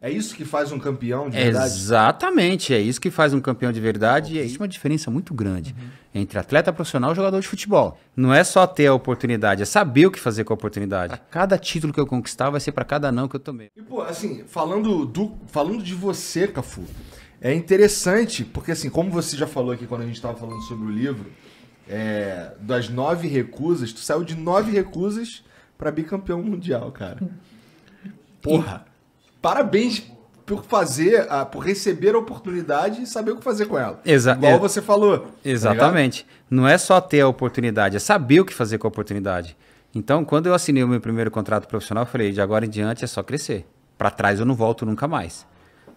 É isso que faz um campeão de verdade? Exatamente, é isso que faz um campeão de verdade okay. e existe uma diferença muito grande uhum. entre atleta profissional e jogador de futebol. Não é só ter a oportunidade, é saber o que fazer com a oportunidade. Pra cada título que eu conquistar vai ser para cada não que eu tomei. E pô, assim, falando do falando de você, Cafu, é interessante, porque assim, como você já falou aqui quando a gente estava falando sobre o livro, é, das nove recusas, tu saiu de nove recusas para bicampeão mundial, cara. Porra parabéns por fazer, ah, por receber a oportunidade e saber o que fazer com ela. Exa Igual é, você falou. Tá Exatamente. Tá não é só ter a oportunidade, é saber o que fazer com a oportunidade. Então, quando eu assinei o meu primeiro contrato profissional, eu falei, de agora em diante é só crescer. Para trás eu não volto nunca mais.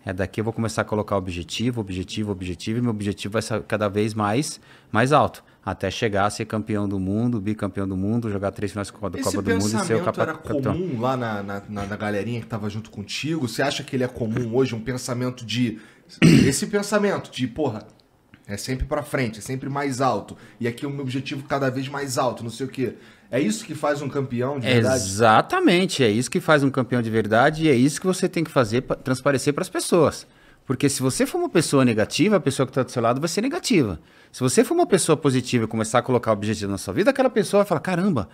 É daqui eu vou começar a colocar objetivo, objetivo, objetivo, e meu objetivo vai ser cada vez mais, mais alto até chegar a ser campeão do mundo, bicampeão do mundo, jogar três finais da Copa do Mundo e ser o capitão. era comum lá na, na, na, galerinha que estava junto contigo? Você acha que ele é comum hoje, um pensamento de... Esse pensamento de, porra, é sempre para frente, é sempre mais alto. E aqui o é meu objetivo cada vez mais alto, não sei o quê. É isso que faz um campeão de verdade? Exatamente, é isso que faz um campeão de verdade e é isso que você tem que fazer pra, transparecer para as pessoas. Porque se você for uma pessoa negativa, a pessoa que está do seu lado vai ser negativa. Se você for uma pessoa positiva e começar a colocar objetivo na sua vida, aquela pessoa vai falar: caramba,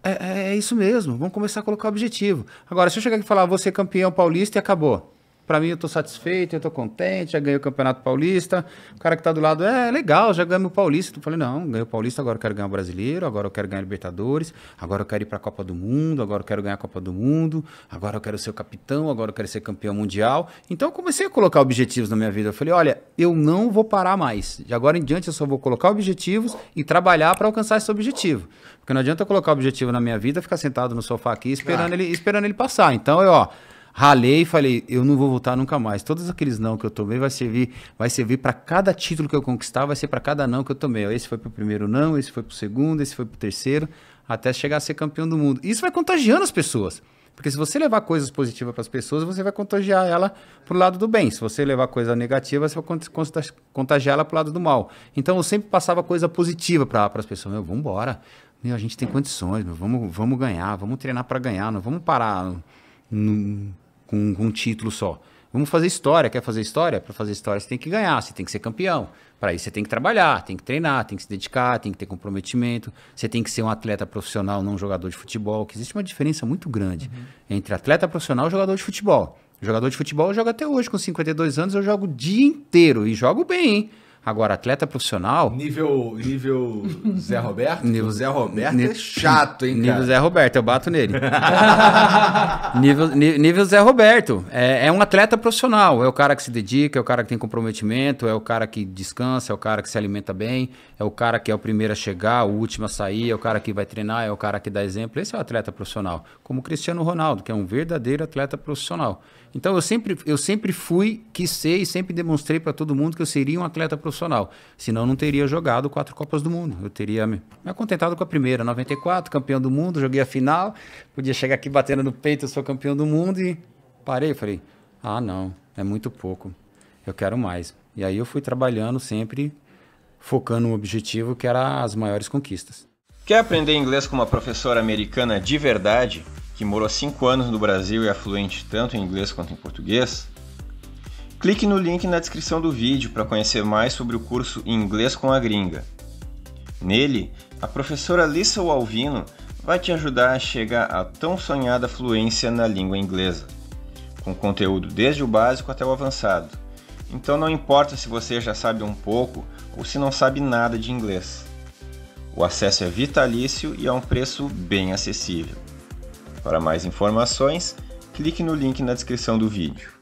é, é, é, isso mesmo, vamos começar a colocar objetivo. Agora, se eu chegar aqui e falar, você é campeão paulista e acabou. Para mim, eu tô satisfeito, eu tô contente, já ganhei o Campeonato Paulista. O cara que tá do lado, é legal, já ganhei o Paulista. Eu falei, não, ganhei o Paulista, agora eu quero ganhar o Brasileiro, agora eu quero ganhar a Libertadores, agora eu quero ir pra Copa do Mundo, agora eu quero ganhar a Copa do Mundo, agora eu quero ser o capitão, agora eu quero ser campeão mundial. Então, eu comecei a colocar objetivos na minha vida. Eu falei, olha, eu não vou parar mais. De agora em diante, eu só vou colocar objetivos e trabalhar para alcançar esse objetivo. Porque não adianta eu colocar objetivo na minha vida, ficar sentado no sofá aqui esperando, claro. ele, esperando ele passar. Então, eu, ó ralei e falei, eu não vou voltar nunca mais. Todos aqueles não que eu tomei vai servir, vai servir para cada título que eu conquistar, vai ser para cada não que eu tomei. Esse foi pro primeiro não, esse foi pro segundo, esse foi pro terceiro, até chegar a ser campeão do mundo. Isso vai contagiando as pessoas. Porque se você levar coisas positivas para as pessoas, você vai contagiar ela para o lado do bem. Se você levar coisa negativa, você vai contagiar ela para o lado do mal. Então eu sempre passava coisa positiva para as pessoas. Meu, vamos embora. Meu, a gente tem condições, meu, vamos, vamos ganhar, vamos treinar para ganhar, não vamos parar. no com, um título só. Vamos fazer história. Quer fazer história? Para fazer história você tem que ganhar, você tem que ser campeão. Para isso você tem que trabalhar, tem que treinar, tem que se dedicar, tem que ter comprometimento. Você tem que ser um atleta profissional, não um jogador de futebol. Que existe uma diferença muito grande uhum. entre atleta profissional e jogador de futebol. Jogador de futebol joga até hoje, com 52 anos, eu jogo o dia inteiro e jogo bem, hein? Agora, atleta profissional. Nível, nível Zé Roberto? Nível Zé Roberto nível, é chato, hein, nível cara? Nível Zé Roberto, eu bato nele. nível, nível Zé Roberto. É, é, um atleta profissional. É o cara que se dedica, é o cara que tem comprometimento, é o cara que descansa, é o cara que se alimenta bem, é o cara que é o primeiro a chegar, o último a sair, é o cara que vai treinar, é o cara que dá exemplo. Esse é o atleta profissional. Como o Cristiano Ronaldo, que é um verdadeiro atleta profissional. Então, eu sempre, eu sempre fui, quis ser e sempre demonstrei para todo mundo que eu seria um atleta profissional profissional. Senão não teria jogado quatro Copas do Mundo. Eu teria me contentado com a primeira, 94, campeão do mundo, joguei a final, podia chegar aqui batendo no peito, eu sou campeão do mundo e parei, falei: "Ah, não, é muito pouco. Eu quero mais". E aí eu fui trabalhando sempre focando no objetivo que era as maiores conquistas. Quer aprender inglês com uma professora americana de verdade, que morou cinco anos no Brasil e é fluente tanto em inglês quanto em português? Clique no link na descrição do vídeo para conhecer mais sobre o curso Inglês com a Gringa. Nele, a professora Lissa Alvino vai te ajudar a chegar à tão sonhada fluência na língua inglesa, com conteúdo desde o básico até o avançado. Então não importa se você já sabe um pouco ou se não sabe nada de inglês. O acesso é vitalício e a é um preço bem acessível. Para mais informações, clique no link na descrição do vídeo.